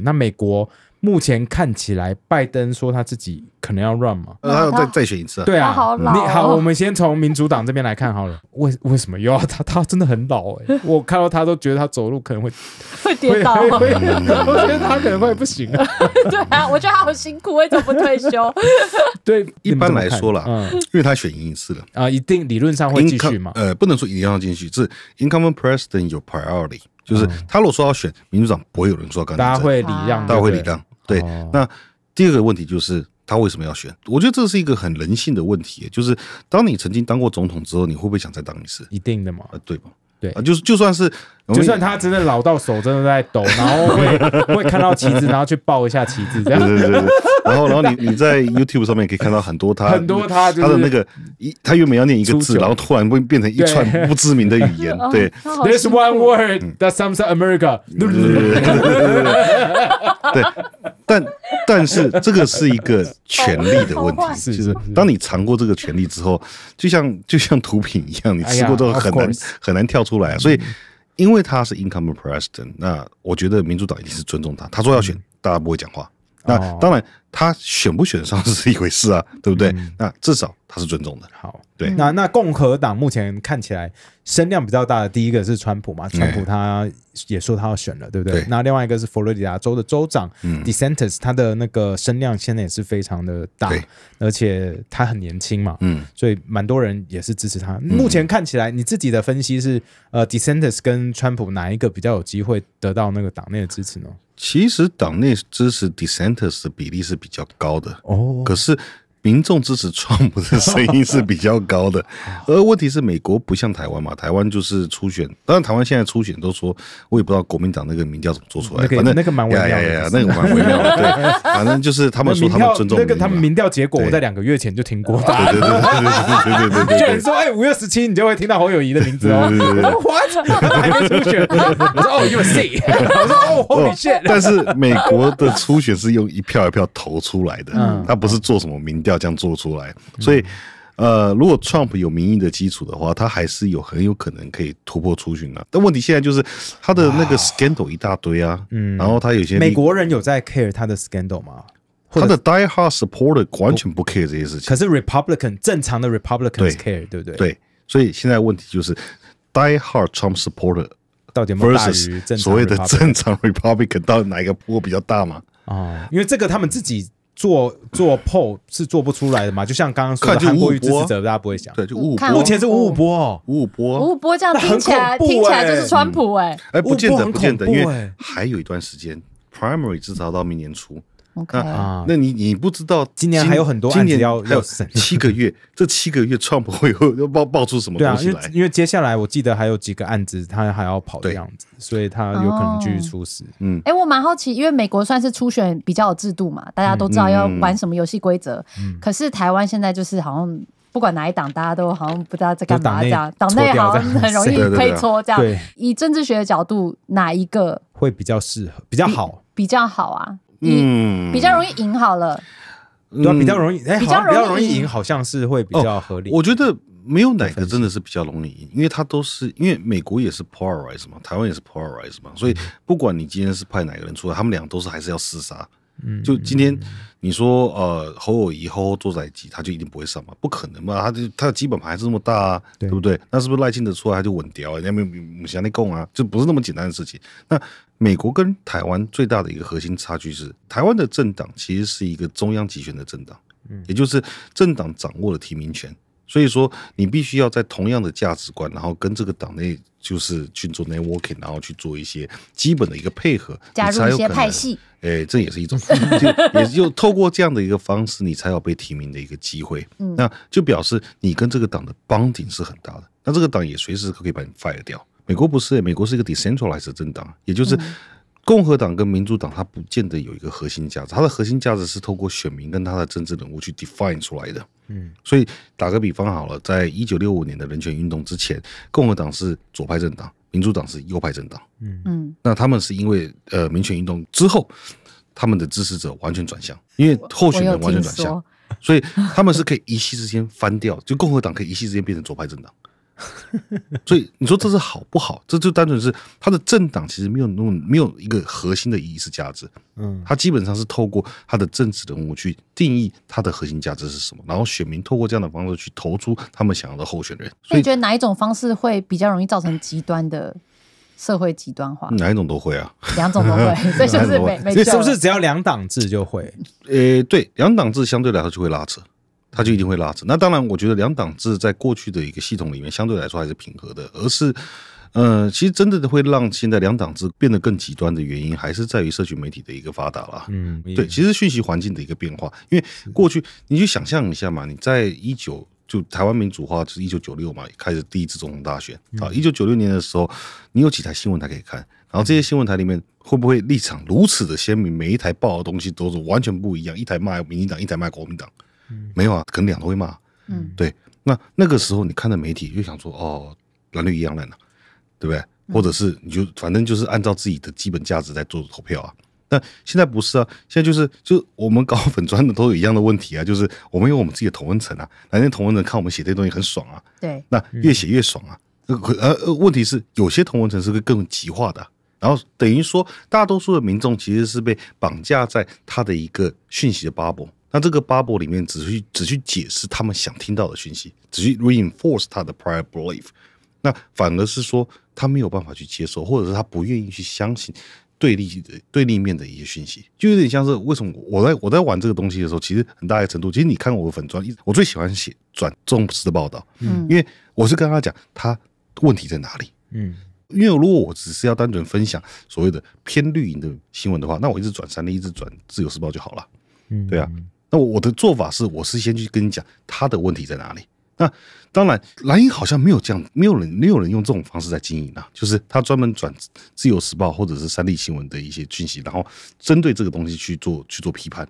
那美国目前看起来，拜登说他自己可能要 run 吗？呃，他要再再选一次。对啊，好老、你好，我们先从民主党这边来看好了。为为什么又要他？他真的很老哎，我看到他都觉得他走路可能会 会跌倒，我觉得他可能会不行啊。对啊，我觉得他好辛苦，为什么不退休？对，一般来说啦，嗯、因为他选一次了啊，一定理论上会继续嘛。呃，不能说一定要继续，是 incumbent president 有 priority。就是他，如果说要选民主党，不会有人说刚。大家会礼让。大家会礼让，对。那第二个问题就是，他为什么要选？我觉得这是一个很人性的问题，就是当你曾经当过总统之后，你会不会想再当一次？一定的嘛，呃，对吧？对，就是就算是，就算他真的老到手真的在抖，然后会 会看到旗帜，然后去抱一下旗帜，对对对，然后然后你 你在 YouTube 上面可以看到很多他很多他他的那个一，他原本要念一个字，然后突然会变成一串不知名的语言，对，There's one word that s o u m s up e America，对对对对对对。但但是这个是一个权利的问题，就是当你尝过这个权利之后，就像就像毒品一样，你吃过之后很难很难跳出来啊。所以因为他是 incumbent president，那我觉得民主党一定是尊重他。他说要选，大家不会讲话。那当然他选不选上是一回事啊，对不对？那至少他是尊重的。好。对，那那共和党目前看起来声量比较大的第一个是川普嘛，川普他也说他要选了，对不对？那另外一个是佛罗里达州的州长，嗯，Dentus，他的那个声量现在也是非常的大，而且他很年轻嘛，嗯，所以蛮多人也是支持他。目前看起来，你自己的分析是，呃，Dentus 跟川普哪一个比较有机会得到那个党内的支持呢？其实党内支持 Dentus 的比例是比较高的哦，可是。民众支持川普的声音是比较高的，而问题是美国不像台湾嘛，台湾就是初选，当然台湾现在初选都说，我也不知道国民党那个民调怎么做出来，反正那个蛮微妙的，那个蛮微妙的，对，反正就是他们说他们尊重那个他们民调结果，我在两个月前就听过，对对对对对，对对，就 说哎五月十七你就会听到侯友谊的名字哦。还我说哦 y o u see，我说哦，但是美国的初选是用一票一票投出来的，嗯，他不是做什么民调这样做出来。所以，呃，如果 Trump 有民意的基础的话，他还是有很有可能可以突破初巡的。但问题现在就是他的那个 scandal 一大堆啊，嗯，然后他有些美国人有在 care 他的 scandal 吗？他的 die-hard supporter 完全不 care 这些事情，可是 Republican 正常的 Republican s care 对不对？对，所以现在问题就是。Die-hard Trump supporter 到底 v 大 r 正常的？所谓的正常 Republican 到哪一个坡比较大嘛？啊，因为这个他们自己做做 poll 是做不出来的嘛。就像刚刚说的韩国瑜支持者，大家不会想对，就五五波，目前是五五波，哦，五五波五五波这样，听起来听起来就是川普哎，哎，不见得，不见得，因为还有一段时间，primary 至少到明年初。OK 啊，那你你不知道今年还有很多案子要要审，七个月这七个月，川博会又又爆爆出什么东西来？对啊，因为因为接下来我记得还有几个案子，他还要跑这样子，所以他有可能继续出事。嗯，哎，我蛮好奇，因为美国算是初选比较有制度嘛，大家都知道要玩什么游戏规则。嗯，可是台湾现在就是好像不管哪一党，大家都好像不知道在干嘛这样，党内好像很容易推搓这样。以政治学的角度，哪一个会比较适合比较好？比较好啊。嗯，比较容易赢好了。对，比较容易哎，比较容易赢，好像是会比较合理。我觉得没有哪个真的是比较容易赢，因为他都是因为美国也是 polarize 嘛，台湾也是 polarize 嘛，所以不管你今天是派哪个人出来，他们俩都是还是要厮杀。嗯，就今天你说呃，侯友谊侯在一起，他就一定不会上吗？不可能吧？他就他的基本盘还是那么大啊，对不对？那是不是赖清德出来他就稳掉？人家没有母想那供啊，就不是那么简单的事情。那美国跟台湾最大的一个核心差距是，台湾的政党其实是一个中央集权的政党，嗯，也就是政党掌握了提名权，所以说你必须要在同样的价值观，然后跟这个党内就是去做 networking，然后去做一些基本的一个配合，你才有可能。哎，这也是一种，就也就透过这样的一个方式，你才有被提名的一个机会。那就表示你跟这个党的邦顶是很大的，那这个党也随时可以把你 fire 掉。美国不是，美国是一个 decentralized 政党，也就是共和党跟民主党，它不见得有一个核心价值，它的核心价值是透过选民跟它的政治人物去 define 出来的。嗯，所以打个比方好了，在一九六五年的人权运动之前，共和党是左派政党，民主党是右派政党。嗯嗯，那他们是因为呃，民权运动之后，他们的支持者完全转向，因为候选人完全转向，所以他们是可以一夕之间翻掉，就共和党可以一夕之间变成左派政党。所以你说这是好不好？这就单纯是他的政党其实没有那么没有一个核心的意义是价值，嗯，他基本上是透过他的政治人物去定义他的核心价值是什么，然后选民透过这样的方式去投出他们想要的候选人。以你觉得哪一种方式会比较容易造成极端的社会极端化？哪一种都会啊，两种都会，所以就是每，每次是不是只要两党制就会？呃，对，两党制相对来说就会拉扯。它就一定会拉扯。那当然，我觉得两党制在过去的一个系统里面，相对来说还是平和的。而是，呃，其实真的会让现在两党制变得更极端的原因，还是在于社群媒体的一个发达了。嗯，对，其实讯息环境的一个变化。因为过去你去想象一下嘛，你在一九就台湾民主化就是一九九六嘛，开始第一次总统大选啊，一九九六年的时候，你有几台新闻台可以看？然后这些新闻台里面会不会立场如此的鲜明？每一台报的东西都是完全不一样，一台卖民进党，一台卖国民党。没有啊，可能两头会骂。嗯，对，那那个时候你看的媒体就想说，哦，蓝绿一样烂了，对不对？或者是你就反正就是按照自己的基本价值在做投票啊。那现在不是啊，现在就是就我们搞粉砖的都有一样的问题啊，就是我们有我们自己的同文层啊，那些同文层看我们写这些东西很爽啊。对，那越写越爽啊。呃呃，问题是有些同文层是会更极化的，然后等于说大多数的民众其实是被绑架在他的一个讯息的 bubble，那这个 bubble 里面只去只去解释他们想听到的讯息，只去 reinforce 他的 prior belief，那反而是说他没有办法去接受，或者是他不愿意去相信对立对立面的一些讯息，就有点像是为什么我在我在玩这个东西的时候，其实很大一个程度，其实你看我的粉钻，我最喜欢写转重视的报道，嗯，因为我是跟他讲他问题在哪里，嗯，因为如果我只是要单纯分享所谓的偏绿营的新闻的话，那我一直转三立，一直转自由时报就好了，嗯，对啊。那我的做法是，我是先去跟你讲他的问题在哪里。那当然，蓝鹰好像没有这样，没有人没有人用这种方式在经营啊。就是他专门转自由时报或者是三立新闻的一些讯息，然后针对这个东西去做去做批判。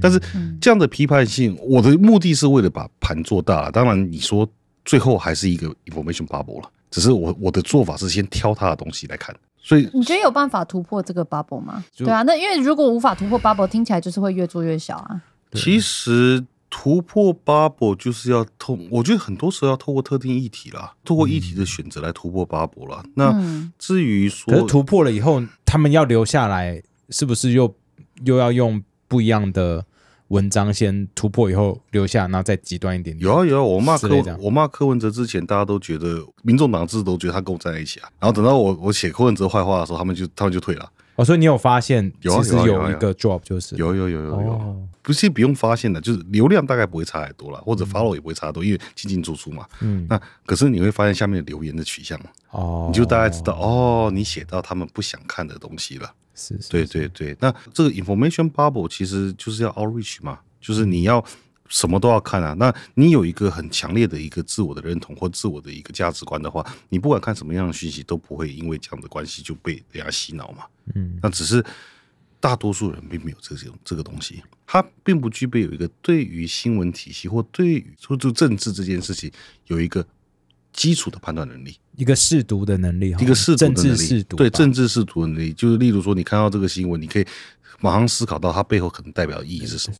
但是这样的批判性，我的目的是为了把盘做大。当然，你说最后还是一个 information bubble 了。只是我我的做法是先挑他的东西来看。所以你觉得有办法突破这个 bubble 吗？对啊，那因为如果无法突破 bubble，听起来就是会越做越小啊。其实突破巴博就是要透，我觉得很多时候要透过特定议题啦，透过议题的选择来突破巴博了。那至于说，突破了以后，他们要留下来，是不是又又要用不一样的文章先突破以后留下，然后再极端一点？有啊有啊，我骂柯，我骂柯文哲之前，大家都觉得民众党自都觉得他跟我在一起啊。然后等到我我写柯文哲坏话的时候，他们就他们就退了。所以你有发现，其实有一个 job 就是有有有有有，不是不用发现的，就是流量大概不会差太多啦，或者 follow 也不会差多，因为进进出出嘛。嗯，那可是你会发现下面留言的取向，哦，你就大概知道哦，你写到他们不想看的东西了。是，对对对。那这个 information bubble 其实就是要 reach 嘛，就是你要。什么都要看啊？那你有一个很强烈的一个自我的认同或自我的一个价值观的话，你不管看什么样的讯息都不会因为这样的关系就被人家洗脑嘛？嗯，那只是大多数人并没有这种这个东西，他并不具备有一个对于新闻体系或对于说就政治这件事情有一个基础的判断能力，一个试读的能力，一个试读政治试读对政治试读能力，就是例如说你看到这个新闻，你可以马上思考到它背后可能代表的意义是什么。